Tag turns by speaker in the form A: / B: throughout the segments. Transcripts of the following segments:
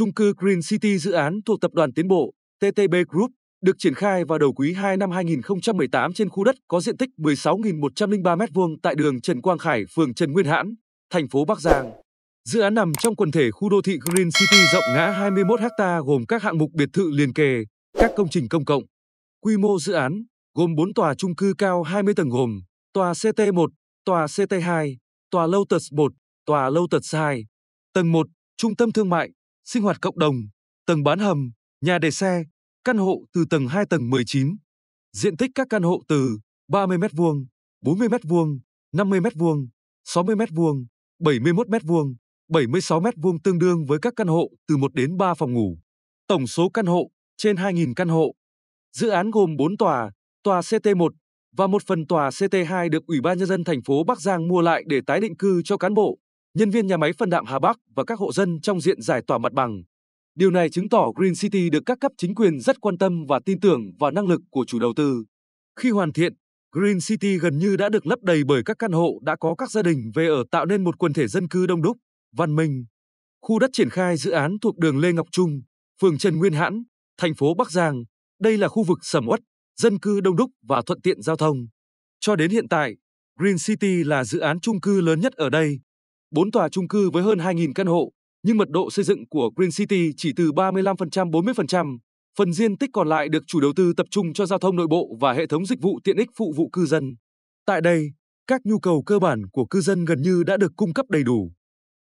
A: Trung cư Green City dự án thuộc Tập đoàn Tiến bộ, TTB Group, được triển khai vào đầu quý 2 năm 2018 trên khu đất có diện tích 16.103 m2 tại đường Trần Quang Khải, phường Trần Nguyên Hãn, thành phố Bắc Giang. Dự án nằm trong quần thể khu đô thị Green City rộng ngã 21 ha gồm các hạng mục biệt thự liền kề, các công trình công cộng. Quy mô dự án gồm 4 tòa chung cư cao 20 tầng gồm tòa CT1, tòa CT2, tòa Lotus 1, tòa Lotus 2. Tầng 1, trung tâm thương mại, sinh hoạt cộng đồng, tầng bán hầm, nhà để xe, căn hộ từ tầng 2 tầng 19. Diện tích các căn hộ từ 30 m2, 40 m2, 50 m2, 60 m2, 71 m2, 76 m2 tương đương với các căn hộ từ 1 đến 3 phòng ngủ. Tổng số căn hộ trên 2.000 căn hộ. Dự án gồm 4 tòa, tòa CT1 và một phần tòa CT2 được Ủy ban Nhân dân thành phố Bắc Giang mua lại để tái định cư cho cán bộ, nhân viên nhà máy phân đạm Hà Bắc và các hộ dân trong diện giải tỏa mặt bằng. Điều này chứng tỏ Green City được các cấp chính quyền rất quan tâm và tin tưởng vào năng lực của chủ đầu tư. Khi hoàn thiện, Green City gần như đã được lấp đầy bởi các căn hộ đã có các gia đình về ở tạo nên một quần thể dân cư đông đúc, văn minh. Khu đất triển khai dự án thuộc đường Lê Ngọc Trung, phường Trần Nguyên Hãn, thành phố Bắc Giang. Đây là khu vực sầm uất, dân cư đông đúc và thuận tiện giao thông. Cho đến hiện tại, Green City là dự án chung cư lớn nhất ở đây 4 tòa chung cư với hơn 2.000 căn hộ, nhưng mật độ xây dựng của Green City chỉ từ 35% 40%. Phần diện tích còn lại được chủ đầu tư tập trung cho giao thông nội bộ và hệ thống dịch vụ tiện ích phục vụ cư dân. Tại đây, các nhu cầu cơ bản của cư dân gần như đã được cung cấp đầy đủ.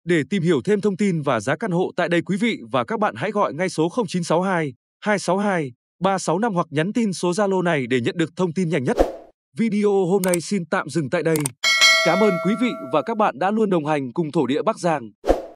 A: Để tìm hiểu thêm thông tin và giá căn hộ tại đây quý vị và các bạn hãy gọi ngay số 0962 262 365 hoặc nhắn tin số Zalo này để nhận được thông tin nhanh nhất. Video hôm nay xin tạm dừng tại đây. Cảm ơn quý vị và các bạn đã luôn đồng hành cùng Thổ địa Bắc Giang.